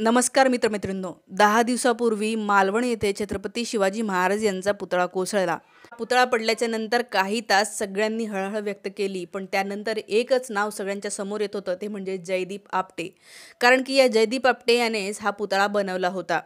नमस्कार मित्रमित्रिंनो दहा दिवसापूर्वी मालवण येथे छत्रपती शिवाजी महाराज यांचा पुतळा कोसळला पुतळा पडल्याच्या नंतर काही तास सगळ्यांनी हळहळ व्यक्त केली पण त्यानंतर एकच नाव सगळ्यांच्या समोर येत होतं ते म्हणजे जयदीप आपटे कारण की या जयदीप आपटे यानेच हा पुतळा बनवला होता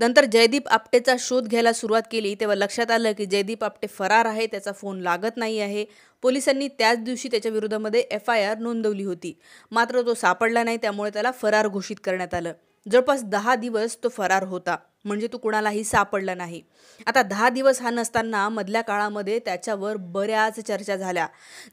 नंतर जयदीप आपटेचा शोध घ्यायला सुरुवात केली तेव्हा लक्षात आलं की जयदीप आपटे फरार आहे त्याचा फोन लागत नाही आहे पोलिसांनी त्याच दिवशी त्याच्या विरोधामध्ये एफ आय आर नोंदवली होती मात्र तो सापडला नाही त्यामुळे त्याला फरार घोषित करण्यात आलं जवळपास दहा दिवस तो फरार होता म्हणजे तो कुणालाही सापडला नाही आता दहा दिवस हा नसताना मधल्या काळामध्ये त्याच्यावर बऱ्याच चर्चा झाल्या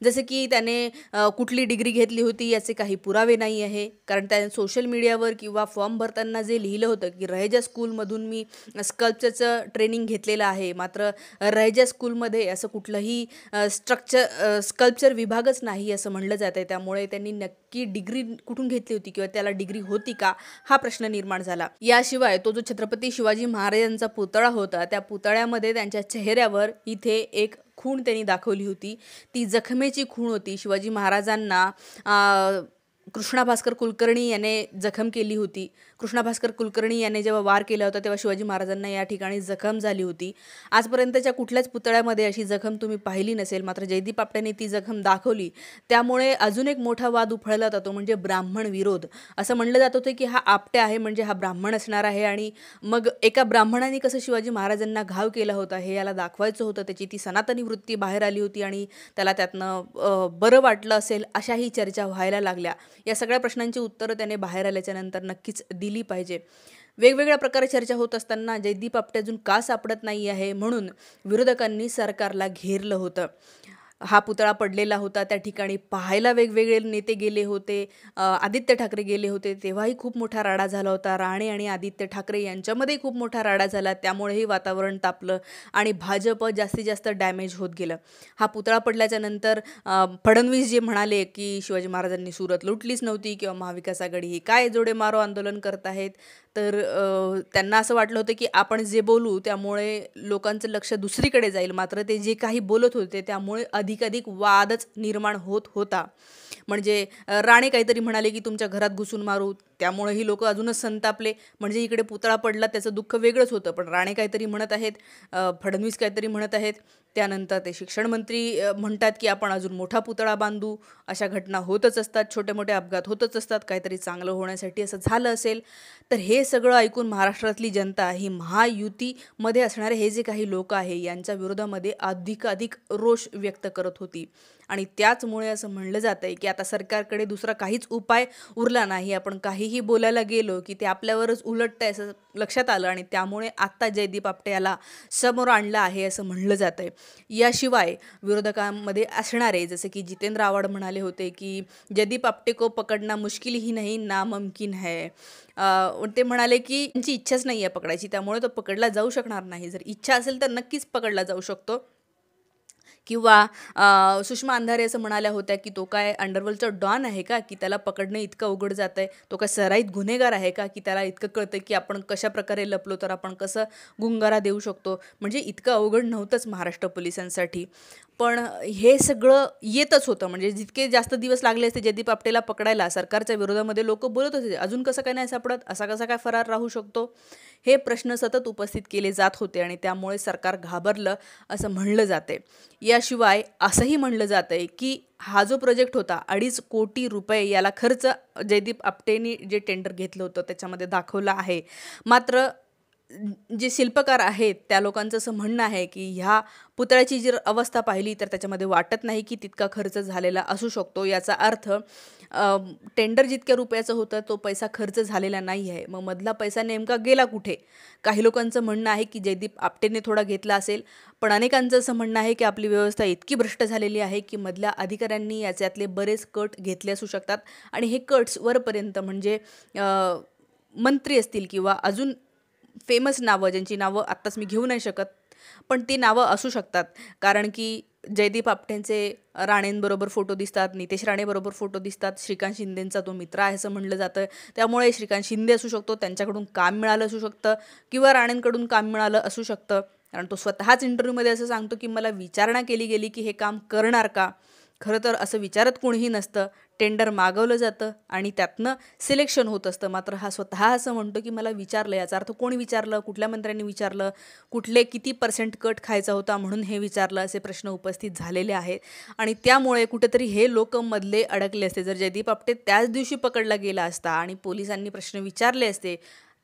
जसे की त्याने कुठली डिग्री घेतली होती याचे काही पुरावे नाही आहे कारण त्याने सोशल मीडियावर किंवा फॉर्म भरताना जे लिहिलं होतं की रहेजा स्कूलमधून मी स्कल्पचरचं ट्रेनिंग घेतलेलं आहे मात्र रहेजा स्कूलमध्ये असं कुठलंही स्ट्रक्चर स्कल्पचर विभागच नाही असं म्हणलं जातं त्यामुळे त्यांनी नक्की की डिग्री कुठून घेतली होती किंवा त्याला डिग्री होती का हा प्रश्न निर्माण झाला याशिवाय तो जो छत्रपती शिवाजी महाराजांचा पुतळा होता त्या पुतळ्यामध्ये त्यांच्या चेहऱ्यावर इथे एक खूण त्यांनी दाखवली होती ती जखमेची खूण होती शिवाजी महाराजांना कृष्णा भास्कर कुलकर्णी याने जखम केली होती कृष्णाभास्कर कुलकर्णी यांनी जेव्हा वार केला होता तेव्हा शिवाजी महाराजांना या ठिकाणी जखम झाली होती आजपर्यंतच्या कुठल्याच पुतळ्यामध्ये अशी जखम तुम्ही पाहिली नसेल मात्र जयदीप आपट्याने ती जखम दाखवली त्यामुळे अजून एक मोठा वाद उफळला जातो म्हणजे ब्राह्मण विरोध असं म्हणलं जात होतं की हा आपटे आहे म्हणजे हा ब्राह्मण असणार आहे आणि मग एका ब्राह्मणाने कसं शिवाजी महाराजांना घाव केला होता हे याला दाखवायचं होतं त्याची ती सनातनी वृत्ती बाहेर आली होती आणि त्याला त्यातनं बरं वाटलं असेल अशाही चर्चा व्हायला लागल्या या सगळ्या प्रश्नांची उत्तरं त्याने बाहेर आल्याच्यानंतर नक्कीच दि दिली पाहिजे वेगवेगळ्या प्रकारे चर्चा होत असताना जयदीप आपटे अजून का सापडत नाही आहे म्हणून विरोधकांनी सरकारला घेरलं होतं हा पुतळा पडलेला होता त्या ठिकाणी पाहायला वेगवेगळे नेते गेले होते आदित्य ठाकरे गेले होते तेव्हाही खूप मोठा राडा झाला होता राणे आणि आदित्य ठाकरे यांच्यामध्येही खूप मोठा राडा झाला त्यामुळेही वातावरण तापलं आणि भाजप जास्तीत जास्त डॅमेज होत गेलं हा पुतळा पडल्याच्या नंतर फडणवीस जे म्हणाले की शिवाजी महाराजांनी सुरत लुटलीच नव्हती किंवा महाविकास आघाडी ही काय जोडे मारो आंदोलन करत आहेत तर त्यांना असं वाटलं होतं की आपण जे बोलू त्यामुळे लोकांचं लक्ष दुसरीकडे जाईल मात्र ते जे काही बोलत होते त्यामुळे अधिकाधिक वादच निर्माण होत होता म्हणजे राणे काहीतरी म्हणाले की तुमच्या घरात घुसून मारू त्यामुळे ही लोक अजूनच संतापले म्हणजे इकडे पुतळा पडला त्याचं दुःख वेगळंच होतं पण राणे काहीतरी म्हणत आहेत फडणवीस काहीतरी म्हणत आहेत त्यानंतर ते शिक्षण मंत्री म्हणतात की आपण अजून मोठा पुतळा बांधू अशा घटना होतच असतात छोटे मोठे अपघात होतच असतात काहीतरी चांगलं होण्यासाठी असं झालं असेल तर हे सगळं ऐकून महाराष्ट्रातली जनता ही महायुतीमध्ये असणारे हे जे काही लोक आहे यांच्या विरोधामध्ये अधिकाधिक रोष व्यक्त करत होती आणि त्याचमुळे असं म्हणलं जातं आहे की आता सरकारकडे दुसरा काहीच उपाय उरला नाही आपण काहीही बोलायला गेलो की ते आपल्यावरच उलटतं आहे असं लक्षात आलं आणि त्यामुळे आत्ता जयदीप आपटे याला समोर आणलं आहे असं म्हणलं जात आहे याशिवाय विरोधकांमध्ये असणारे जसे की जितेंद्र आव्हाड म्हणाले होते की जदीप आपटे को पकडना मुश्किल ही नाही नामुमकिन है ते म्हणाले की त्यांची इच्छाच नाही आहे पकडायची त्यामुळे तो पकडला जाऊ शकणार नाही जर इच्छा असेल तर नक्कीच पकडला जाऊ शकतो किंवा सुषमा अंधारे असं म्हणाल्या होत्या की तो काय अंडरवर्ल्डचा डॉन आहे का की त्याला पकडणं इतकं अवघड जात आहे तो काय सराईत गुन्हेगार आहे का की त्याला इतकं कळतं की आपण कशाप्रकारे लपलो तर आपण कसं गुंगारा देऊ शकतो म्हणजे इतकं अवघड नव्हतंच महाराष्ट्र पोलिसांसाठी पण हे सगळं येतच होतं म्हणजे जितके जास्त दिवस लागले असते जयदीप आपटेला पकडायला सरकारच्या विरोधामध्ये लोक बोलत होते अजून कसं काय नाही सापडत असा कसा काय फरार राहू शकतो हे प्रश्न सतत उपस्थित केले जात होते आणि त्यामुळे सरकार घाबरलं असं म्हणलं जाते या याशिवाय असंही म्हणलं जात आहे की हा जो प्रोजेक्ट होता अडीच कोटी रुपये याला खर्च जयदीप आपटेनी जे टेंडर घेतलं होतं त्याच्यामध्ये दाखवलं आहे मात्र जे शिल्पकार आहेत त्या लोकांचं असं म्हणणं आहे की ह्या पुतळ्याची जर अवस्था पाहिली तर त्याच्यामध्ये वाटत नाही की तितका खर्च झालेला असू शकतो याचा अर्थ टेंडर जितक्या रुपयाचं होतं तो पैसा खर्च झालेला नाही आहे मग मधला पैसा नेमका गेला कुठे काही लोकांचं म्हणणं आहे की जयदीप आपटेने थोडा घेतला असेल पण अनेकांचं असं म्हणणं आहे की आपली व्यवस्था इतकी भ्रष्ट झालेली आहे की मधल्या अधिकाऱ्यांनी याच्यातले बरेच कट घेतले असू शकतात आणि हे कट्स वरपर्यंत म्हणजे मंत्री असतील किंवा अजून फेमस नावं ज्यांची नावं आत्ताच मी घेऊ नाही शकत पण ती नावं असू शकतात कारण की जयदीप आपटेंचे राणेंबरोबर फोटो दिसतात नितेश राणेबरोबर फोटो दिसतात श्रीकांत शिंदेंचा तो मित्र आहे असं म्हणलं जातं त्यामुळे श्रीकांत शिंदे असू शकतो त्यांच्याकडून काम मिळालं असू शकतं किंवा राणेंकडून काम मिळालं असू शकतं कारण तो स्वतःच इंटरव्ह्यूमध्ये असं सांगतो की मला विचारणा केली गेली की हे काम करणार का खरं तर असं विचारत कोणीही नसतं टेंडर मागवलं जातं आणि त्यातनं सिलेक्शन होत असतं मात्र हा स्वतः असं म्हणतो की मला विचारलं याचा अर्थ कोणी विचारलं कुठल्या मंत्र्यांनी विचारलं कुठले किती पर्सेंट कट खायचा होता म्हणून हे विचारलं असे प्रश्न उपस्थित झालेले आहेत आणि त्यामुळे कुठेतरी हे लोकमधले अडकले असते जर जयदीप आपटे त्याच दिवशी पकडला गेला असता आणि पोलिसांनी प्रश्न विचारले असते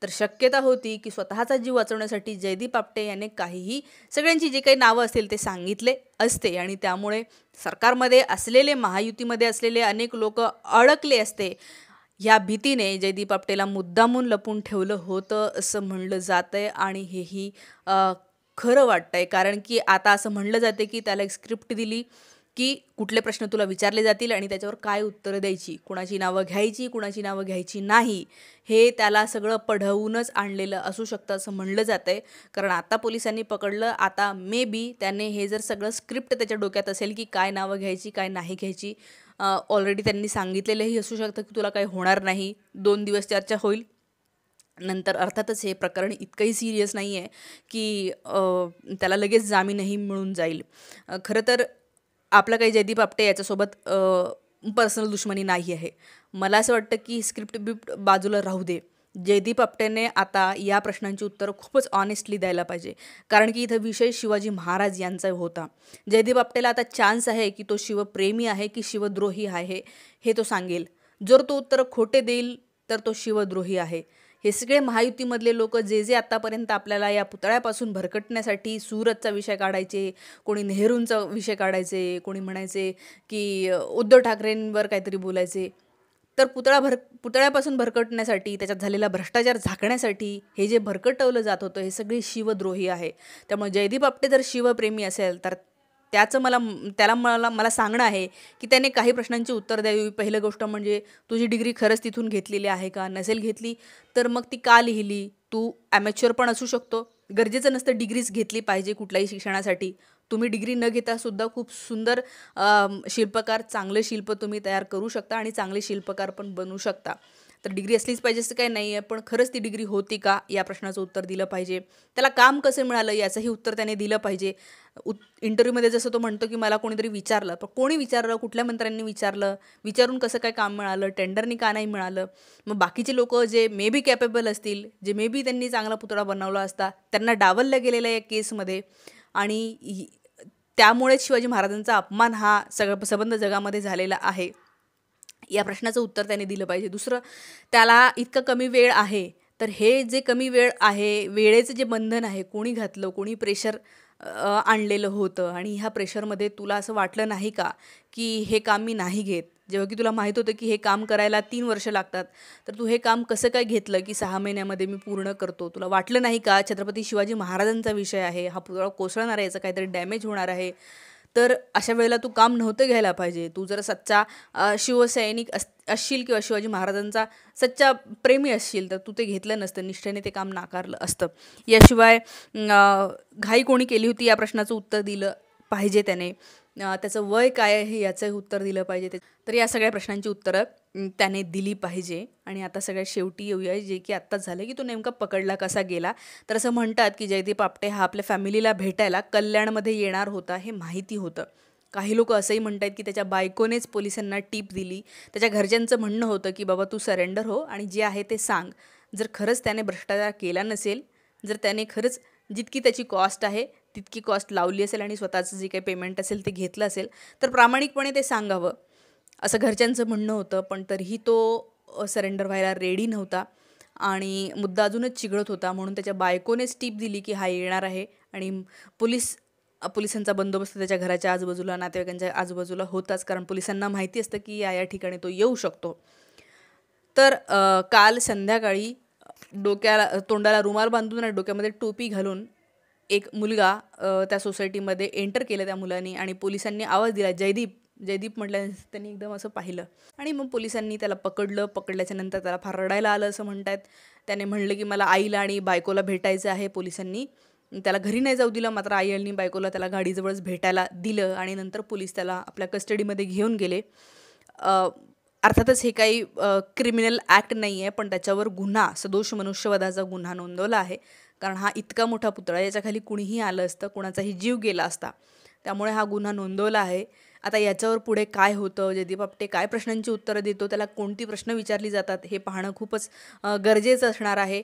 तर शक्यता होती की स्वतःचा जीव वाचवण्यासाठी जयदीप आपटे याने काहीही सगळ्यांची जे काही नावं असतील ते सांगितले असते आणि त्यामुळे सरकारमध्ये असलेले महायुतीमध्ये असलेले अनेक लोक अडकले असते या भीतीने जयदीप आपटेला मुद्दामून लपून ठेवलं होतं असं म्हणलं जातं आहे आणि हेही खरं वाटतंय कारण की आता असं म्हणलं जाते की त्याला एक स्क्रिप्ट दिली की कुठले प्रश्न तुला विचारले जातील आणि त्याच्यावर काय उत्तरं द्यायची कुणाची नावं घ्यायची कुणाची नावं घ्यायची नाही हे त्याला सगळं पढवूनच आणलेलं असू शकतं असं म्हणलं जातं आहे कारण आता पोलिसांनी पकडलं आता मे बी त्याने हे जर सगळं स्क्रिप्ट त्याच्या डोक्यात असेल की काय नावं घ्यायची काय नाही घ्यायची ऑलरेडी त्यांनी सांगितलेलंही असू शकतं की तुला काही होणार नाही दोन दिवस चर्चा होईल नंतर अर्थातच हे प्रकरण इतकंही सिरियस नाही आहे की त्याला लगेच जामीनही मिळून जाईल खरं तर आपला काही जयदीप आपटे याच्यासोबत पर्सनल दुश्मनी नाही आहे मला असं वाटतं की स्क्रिप्ट बिप्ट बाजूला राहू दे जयदीप आपटेने आता या प्रश्नांची उत्तरं खूपच ऑनेस्टली द्यायला पाहिजे कारण की इथं विषय शिवाजी महाराज यांचा होता जयदीप आपटेला आता चान्स आहे की तो शिवप्रेमी आहे की शिवद्रोही आहे हे तो सांगेल जर तो उत्तर खोटे देईल तर तो शिवद्रोही आहे हे सगळे महायुतीमधले लोक जे जे आतापर्यंत आपल्याला या पुतळ्यापासून भरकटण्यासाठी सुरतचा विषय काढायचे कोणी नेहरूंचा विषय काढायचे कोणी म्हणायचे की उद्धव ठाकरेंवर काहीतरी बोलायचे तर पुतळा भर पुतळ्यापासून भरकटण्यासाठी त्याच्यात झालेला भ्रष्टाचार झाकण्यासाठी हे जे भरकटवलं जात होतं हे सगळे शिवद्रोही आहे त्यामुळे जयदीप आपटे जर शिवप्रेमी असेल तर त्याचं मला त्याला मला मला सांगणं आहे की त्याने काही प्रश्नांची उत्तर द्यावी पहिलं गोष्ट म्हणजे तुझी डिग्री खरंच तिथून घेतलेली आहे का नसेल घेतली तर मग ती का लिहिली तू ॲमॅच्युअर पण असू शकतो गरजेचं नसतं डिग्रीच घेतली पाहिजे कुठल्याही शिक्षणासाठी तुम्ही डिग्री न घेता सुद्धा खूप सुंदर शिल्पकार चांगले शिल्प तुम्ही तयार करू शकता आणि चांगले शिल्पकार पण बनू शकता तर डिग्री असलीच पाहिजे असं काही नाही आहे पण खरंच ती डिग्री होती का या प्रश्नाचं उत्तर दिलं पाहिजे त्याला काम कसं मिळालं याचंही उत्तर त्याने दिलं पाहिजे उत् इंटरव्ह्यूमध्ये जसं तो म्हणतो की मला कोणीतरी विचारलं पण कोणी विचारलं कुठल्या मंत्र्यांनी विचारलं विचारून कसं काय काम मिळालं टेंडरनी का नाही मिळालं मग बाकीचे लोक जे मे बी कॅपेबल असतील जे मे बी त्यांनी चांगला पुतळा बनवला असता त्यांना डावललं गेलेलं या केसमध्ये आणि त्यामुळेच शिवाजी महाराजांचा अपमान हा सगळं सबंध जगामध्ये झालेला आहे या प्रश्नाचं उत्तर त्याने दिलं पाहिजे दुसरं त्याला इतकं कमी वेळ आहे तर हे जे कमी वेळ आहे वेळेचं जे बंधन आहे कोणी घातलं कोणी प्रेशर आणलेलं होतं आणि ह्या प्रेशरमध्ये तुला असं वाटलं नाही का की हे काम मी नाही घेत जेव्हा की तुला माहीत होतं की हे काम करायला तीन वर्ष लागतात तर तू हे काम कसं काय घेतलं की सहा महिन्यामध्ये मी पूर्ण करतो तुला वाटलं नाही का छत्रपती शिवाजी महाराजांचा विषय आहे हा पुतळा कोसळणार आहे याचं काहीतरी डॅमेज होणार आहे तर अशा वेळेला तू काम नव्हतं घ्यायला पाहिजे तू जर सच्चा शिवसैनिक अस असशील किंवा शिवाजी महाराजांचा सच्चा प्रेमी असशील तर तू ते घेतलं नसतं निष्ठेने ते काम नाकारलं असतं याशिवाय घाई कोणी केली होती या प्रश्नाचं उत्तर दिलं पाहिजे त्याने त्याचं वय काय आहे याचंही उत्तर दिलं पाहिजे ते तर या सगळ्या प्रश्नांची उत्तरं त्याने दिली पाहिजे आणि आता सगळ्यात शेवटी येऊया जे की आत्ता झालं की तो नेमका पकडला कसा गेला तर असं म्हणतात की जयदीप आपटे हा आपल्या फॅमिलीला भेटायला कल्याणमध्ये येणार होता हे माहिती होतं काही लोक असंही म्हणत आहेत की त्याच्या बायकोनेच पोलिसांना टीप दिली त्याच्या घरच्यांचं म्हणणं होतं की बाबा तू सरेंडर हो आणि जे आहे ते सांग जर खरंच त्याने भ्रष्टाचार केला नसेल जर त्याने खरंच जितकी त्याची कॉस्ट आहे तितकी कॉस्ट लावली असेल आणि स्वतःचं जे काही पेमेंट असेल ते घेतलं असेल तर प्रामाणिकपणे ते सांगावं असं घरच्यांचं म्हणणं होतं पण तरीही तो सरेंडर व्हायला रेडी नव्हता आणि मुद्दा अजूनच चिघळत होता म्हणून त्याच्या बायकोनेच टीप दिली की हा येणार आहे आणि पोलीस पोलिसांचा बंदोबस्त त्याच्या घराच्या आजूबाजूला नातेवाईकांच्या आजूबाजूला होताच कारण पोलिसांना माहिती असतं की या या ठिकाणी तो येऊ शकतो तर आ, काल संध्याकाळी डोक्याला तोंडाला रुमाल बांधून आणि डोक्यामध्ये टोपी घालून एक मुलगा त्या सोसायटीमध्ये एंटर केलं त्या मुलांनी आणि पोलिसांनी आवाज दिला जयदीप जयदीप म्हटल्या त्यांनी एकदम असं पाहिलं आणि मग पोलिसांनी त्याला पकडलं पकडल्याच्या नंतर त्याला फार रडायला आलं असं म्हणतात त्याने म्हणलं की मला आईला आणि बायकोला भेटायचं आहे पोलिसांनी त्याला घरी नाही जाऊ दिलं मात्र आई आणि बायकोला त्याला गाडीजवळच भेटायला दिलं आणि नंतर पोलीस त्याला आपल्या कस्टडीमध्ये घेऊन गेले अर्थातच हे काही क्रिमिनल ॲक्ट नाही आहे पण त्याच्यावर गुन्हा सदोष मनुष्यवधाचा गुन्हा नोंदवला आहे कारण हा इतका मोठा पुतळा याच्याखाली कुणीही आलं असतं कुणाचाही जीव गेला असता त्यामुळे हा गुन्हा नोंदवला आहे आता याच्यावर पुढे काय होतं जयदीप आपटे काय प्रश्नांची उत्तरं देतो त्याला कोणती प्रश्न विचारली जातात हे पाहणं खूपच गरजेचं असणार आहे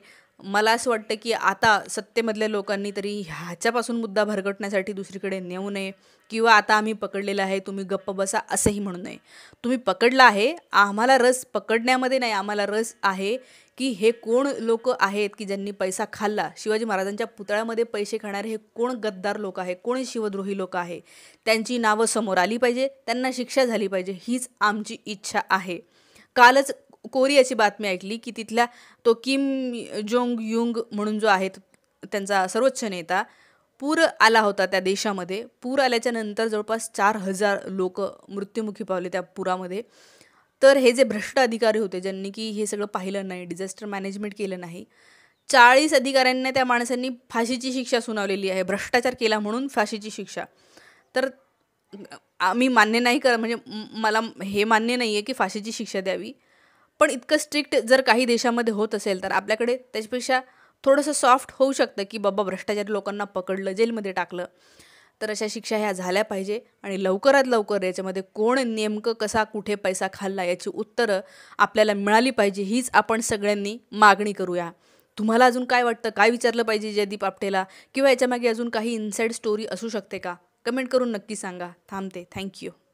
मला असं वाटतं की आता सत्तेमधल्या लोकांनी तरी ह्याच्यापासून मुद्दा भरगटण्यासाठी दुसरीकडे नेऊ नये किंवा आता आम्ही पकडलेला आहे तुम्ही गप्प बसा असंही म्हणू नये तुम्ही पकडला आहे आम्हाला रस पकडण्यामध्ये नाही आम्हाला रस आहे की हे कोण लोक आहेत की ज्यांनी पैसा खाल्ला शिवाजी महाराजांच्या पुतळ्यामध्ये पैसे खाणारे हे कोण गद्दार लोक आहे कोण शिवद्रोही लोक आहे त्यांची नावं समोर आली पाहिजे त्यांना शिक्षा झाली पाहिजे हीच आमची इच्छा आहे कालच कोरी अशी बातमी ऐकली की तिथल्या तो किम जोंग युंग म्हणून जो आहे त्यांचा सर्वोच्च नेता पूर आला होता त्या देशामध्ये पूर आल्याच्या नंतर जवळपास चार हजार लोक मृत्युमुखी पावले त्या पुरामध्ये तर हे जे भ्रष्ट अधिकारी होते ज्यांनी की हे सगळं पाहिलं नाही डिझास्टर मॅनेजमेंट केलं नाही चाळीस अधिकाऱ्यांना त्या माणसांनी फाशीची शिक्षा सुनावलेली आहे भ्रष्टाचार केला म्हणून फाशीची शिक्षा तर आम्ही मान्य नाही कर म्हणजे मला हे मान्य नाही आहे की फाशीची शिक्षा द्यावी पण इतकं स्ट्रिक्ट जर काही देशामध्ये होत असेल तर आपल्याकडे त्याच्यापेक्षा थोडंसं सॉफ्ट होऊ शकतं की बाबा भ्रष्टाचारी लोकांना पकडलं जेलमध्ये टाकलं तर अशा शिक्षा ह्या झाल्या पाहिजे आणि लवकरात लवकर याच्यामध्ये कोण नेमकं कसा कुठे पैसा खाल्ला याची उत्तरं आपल्याला मिळाली पाहिजे हीच आपण सगळ्यांनी मागणी करूया तुम्हाला अजून काय वाटतं काय विचारलं पाहिजे जयदीप आपटेला किंवा याच्यामागे अजून काही इनसाईड स्टोरी असू शकते का कमेंट करून नक्की सांगा थांबते थँक्यू